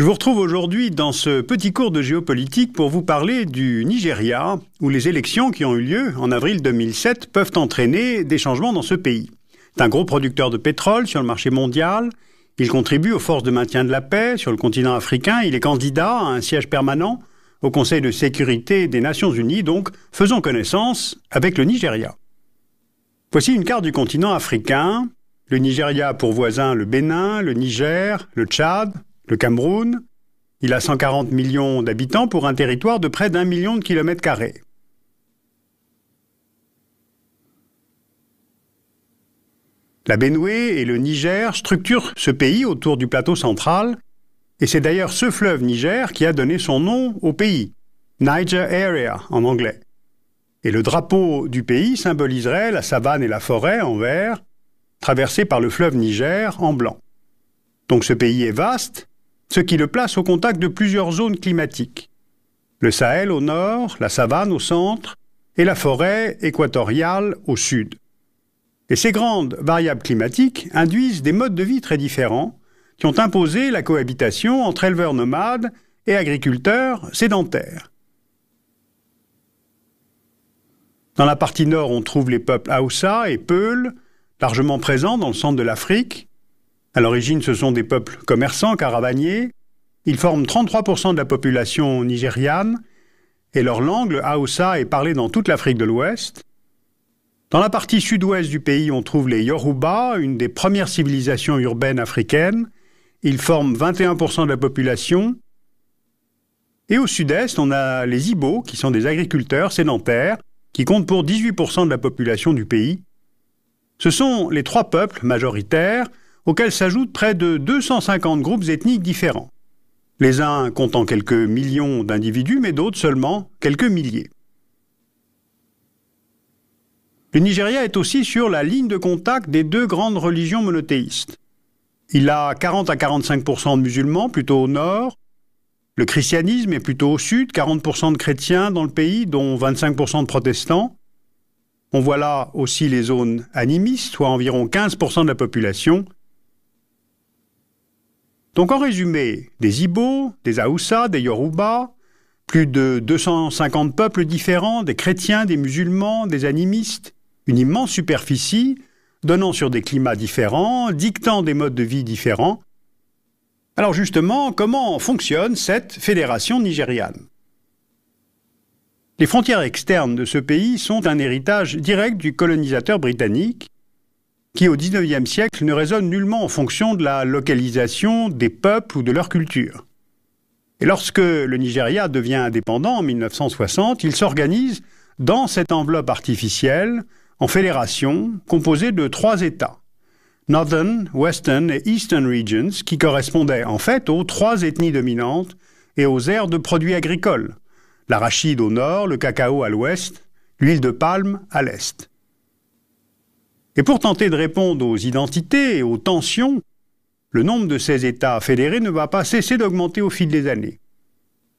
Je vous retrouve aujourd'hui dans ce petit cours de géopolitique pour vous parler du Nigeria, où les élections qui ont eu lieu en avril 2007 peuvent entraîner des changements dans ce pays. C'est un gros producteur de pétrole sur le marché mondial, il contribue aux forces de maintien de la paix sur le continent africain, il est candidat à un siège permanent au Conseil de sécurité des Nations Unies, donc faisons connaissance avec le Nigeria. Voici une carte du continent africain. Le Nigeria pour voisin le Bénin, le Niger, le Tchad, le Cameroun, il a 140 millions d'habitants pour un territoire de près d'un million de kilomètres carrés. La Bénoué et le Niger structurent ce pays autour du plateau central, et c'est d'ailleurs ce fleuve Niger qui a donné son nom au pays, Niger Area en anglais. Et le drapeau du pays symboliserait la savane et la forêt en vert, traversée par le fleuve Niger en blanc. Donc ce pays est vaste, ce qui le place au contact de plusieurs zones climatiques. Le Sahel au nord, la savane au centre et la forêt équatoriale au sud. Et ces grandes variables climatiques induisent des modes de vie très différents qui ont imposé la cohabitation entre éleveurs nomades et agriculteurs sédentaires. Dans la partie nord, on trouve les peuples Haoussa et Peul, largement présents dans le centre de l'Afrique, à l'origine, ce sont des peuples commerçants, caravaniers. Ils forment 33% de la population nigériane et leur langue, le est parlée dans toute l'Afrique de l'Ouest. Dans la partie sud-ouest du pays, on trouve les Yoruba, une des premières civilisations urbaines africaines. Ils forment 21% de la population. Et au sud-est, on a les Ibo, qui sont des agriculteurs sédentaires, qui comptent pour 18% de la population du pays. Ce sont les trois peuples majoritaires auxquels s'ajoutent près de 250 groupes ethniques différents. Les uns comptant quelques millions d'individus, mais d'autres seulement quelques milliers. Le Nigeria est aussi sur la ligne de contact des deux grandes religions monothéistes. Il a 40 à 45 de musulmans, plutôt au nord. Le christianisme est plutôt au sud, 40 de chrétiens dans le pays, dont 25 de protestants. On voit là aussi les zones animistes, soit environ 15 de la population, donc en résumé, des Ibo, des Aoussa, des Yoruba, plus de 250 peuples différents, des chrétiens, des musulmans, des animistes, une immense superficie, donnant sur des climats différents, dictant des modes de vie différents. Alors justement, comment fonctionne cette fédération nigériane Les frontières externes de ce pays sont un héritage direct du colonisateur britannique, qui au XIXe siècle ne résonne nullement en fonction de la localisation des peuples ou de leur culture. Et lorsque le Nigeria devient indépendant en 1960, il s'organise dans cette enveloppe artificielle en fédération composée de trois États, Northern, Western et Eastern Regions, qui correspondaient en fait aux trois ethnies dominantes et aux aires de produits agricoles, l'arachide au nord, le cacao à l'ouest, l'huile de palme à l'est. Et pour tenter de répondre aux identités et aux tensions, le nombre de ces États fédérés ne va pas cesser d'augmenter au fil des années.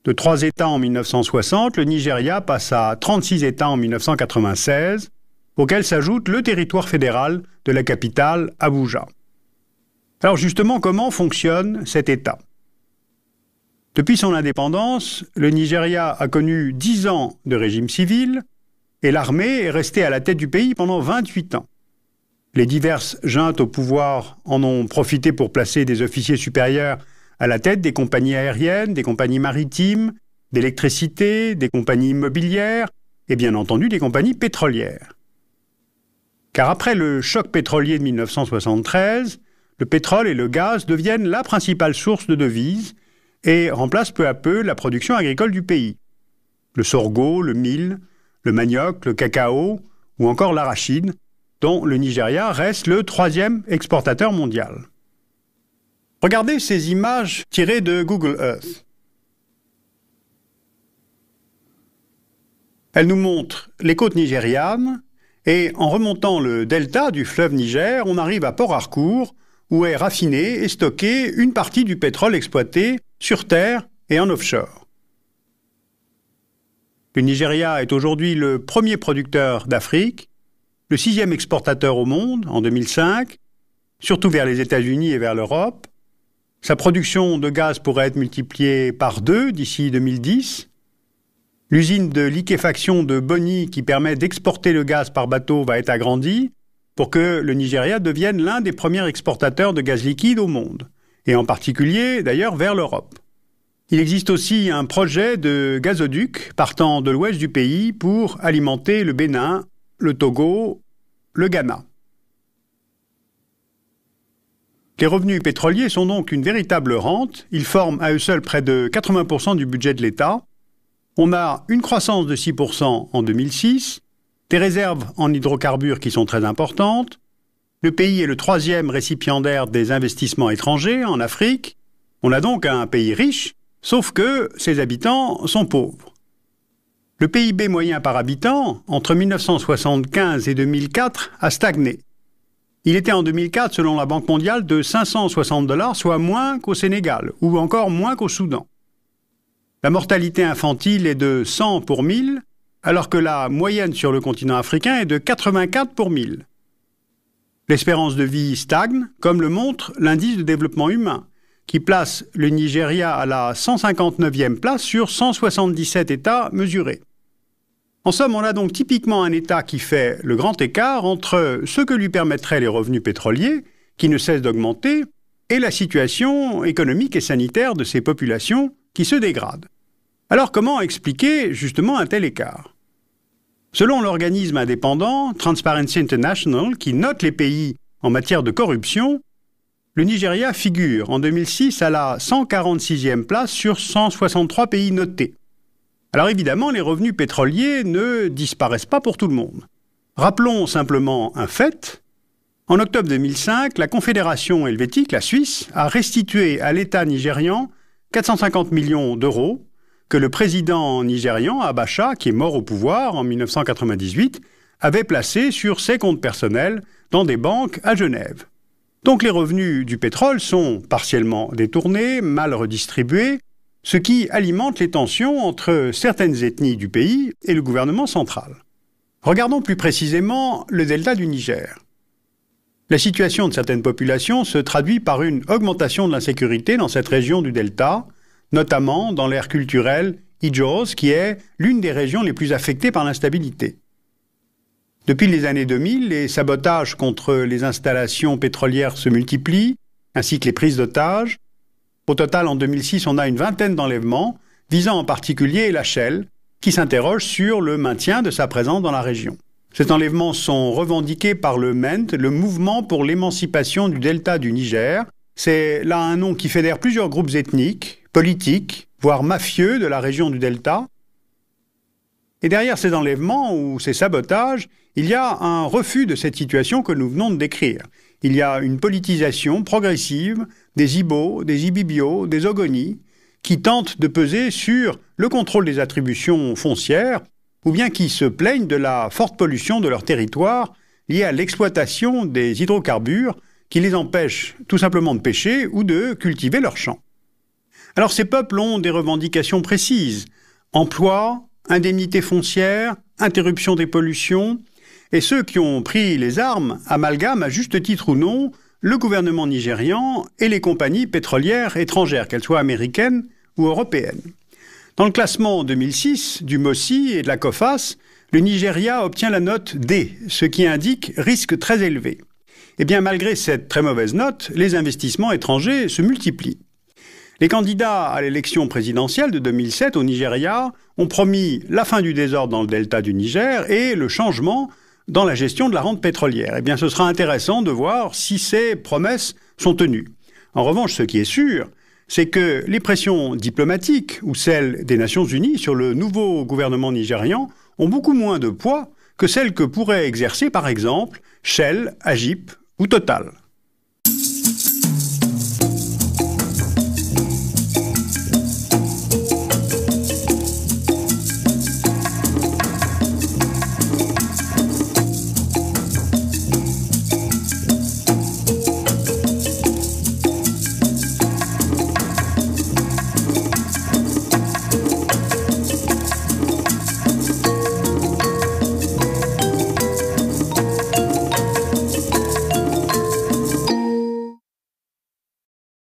De trois États en 1960, le Nigeria passe à 36 États en 1996, auxquels s'ajoute le territoire fédéral de la capitale Abuja. Alors justement, comment fonctionne cet État Depuis son indépendance, le Nigeria a connu 10 ans de régime civil et l'armée est restée à la tête du pays pendant 28 ans. Les diverses juntes au pouvoir en ont profité pour placer des officiers supérieurs à la tête des compagnies aériennes, des compagnies maritimes, d'électricité, des compagnies immobilières et bien entendu des compagnies pétrolières. Car après le choc pétrolier de 1973, le pétrole et le gaz deviennent la principale source de devises et remplacent peu à peu la production agricole du pays. Le sorgho, le mil, le manioc, le cacao ou encore l'arachide dont le Nigeria reste le troisième exportateur mondial. Regardez ces images tirées de Google Earth. Elles nous montrent les côtes nigérianes et en remontant le delta du fleuve Niger, on arrive à Port Harcourt où est raffinée et stockée une partie du pétrole exploité sur terre et en offshore. Le Nigeria est aujourd'hui le premier producteur d'Afrique le sixième exportateur au monde en 2005, surtout vers les États-Unis et vers l'Europe. Sa production de gaz pourrait être multipliée par deux d'ici 2010. L'usine de liquéfaction de Bonny qui permet d'exporter le gaz par bateau va être agrandie pour que le Nigeria devienne l'un des premiers exportateurs de gaz liquide au monde, et en particulier d'ailleurs vers l'Europe. Il existe aussi un projet de gazoduc partant de l'ouest du pays pour alimenter le Bénin le Togo, le Ghana. Les revenus pétroliers sont donc une véritable rente, ils forment à eux seuls près de 80% du budget de l'État. On a une croissance de 6% en 2006, des réserves en hydrocarbures qui sont très importantes, le pays est le troisième récipiendaire des investissements étrangers en Afrique, on a donc un pays riche, sauf que ses habitants sont pauvres. Le PIB moyen par habitant, entre 1975 et 2004, a stagné. Il était en 2004, selon la Banque mondiale, de 560 dollars, soit moins qu'au Sénégal, ou encore moins qu'au Soudan. La mortalité infantile est de 100 pour 1000, alors que la moyenne sur le continent africain est de 84 pour 1000. L'espérance de vie stagne, comme le montre l'indice de développement humain, qui place le Nigeria à la 159e place sur 177 États mesurés. En somme, on a donc typiquement un État qui fait le grand écart entre ce que lui permettraient les revenus pétroliers, qui ne cessent d'augmenter, et la situation économique et sanitaire de ces populations qui se dégradent. Alors comment expliquer justement un tel écart Selon l'organisme indépendant Transparency International, qui note les pays en matière de corruption, le Nigeria figure en 2006 à la 146e place sur 163 pays notés. Alors évidemment, les revenus pétroliers ne disparaissent pas pour tout le monde. Rappelons simplement un fait. En octobre 2005, la Confédération helvétique, la Suisse, a restitué à l'État nigérian 450 millions d'euros que le président nigérian Abacha, qui est mort au pouvoir en 1998, avait placé sur ses comptes personnels dans des banques à Genève. Donc les revenus du pétrole sont partiellement détournés, mal redistribués, ce qui alimente les tensions entre certaines ethnies du pays et le gouvernement central. Regardons plus précisément le delta du Niger. La situation de certaines populations se traduit par une augmentation de l'insécurité dans cette région du delta, notamment dans l'aire culturelle idjose qui est l'une des régions les plus affectées par l'instabilité. Depuis les années 2000, les sabotages contre les installations pétrolières se multiplient, ainsi que les prises d'otages, au total, en 2006, on a une vingtaine d'enlèvements, visant en particulier la Shell, qui s'interroge sur le maintien de sa présence dans la région. Ces enlèvements sont revendiqués par le MENT, le Mouvement pour l'émancipation du delta du Niger. C'est là un nom qui fédère plusieurs groupes ethniques, politiques, voire mafieux de la région du delta. Et derrière ces enlèvements ou ces sabotages, il y a un refus de cette situation que nous venons de décrire. Il y a une politisation progressive des IBO, des IBIBIO, des OGONI, qui tentent de peser sur le contrôle des attributions foncières, ou bien qui se plaignent de la forte pollution de leur territoire liée à l'exploitation des hydrocarbures qui les empêchent tout simplement de pêcher ou de cultiver leurs champs. Alors ces peuples ont des revendications précises emploi, indemnité foncière, interruption des pollutions, et ceux qui ont pris les armes amalgament, à juste titre ou non, le gouvernement nigérian et les compagnies pétrolières étrangères, qu'elles soient américaines ou européennes. Dans le classement 2006 du MOSI et de la COFAS, le Nigeria obtient la note D, ce qui indique risque très élevé. et eh bien, malgré cette très mauvaise note, les investissements étrangers se multiplient. Les candidats à l'élection présidentielle de 2007 au Nigeria ont promis la fin du désordre dans le delta du Niger et le changement dans la gestion de la rente pétrolière. Eh bien, ce sera intéressant de voir si ces promesses sont tenues. En revanche, ce qui est sûr, c'est que les pressions diplomatiques ou celles des Nations Unies sur le nouveau gouvernement nigérian ont beaucoup moins de poids que celles que pourraient exercer, par exemple, Shell, Agip ou Total.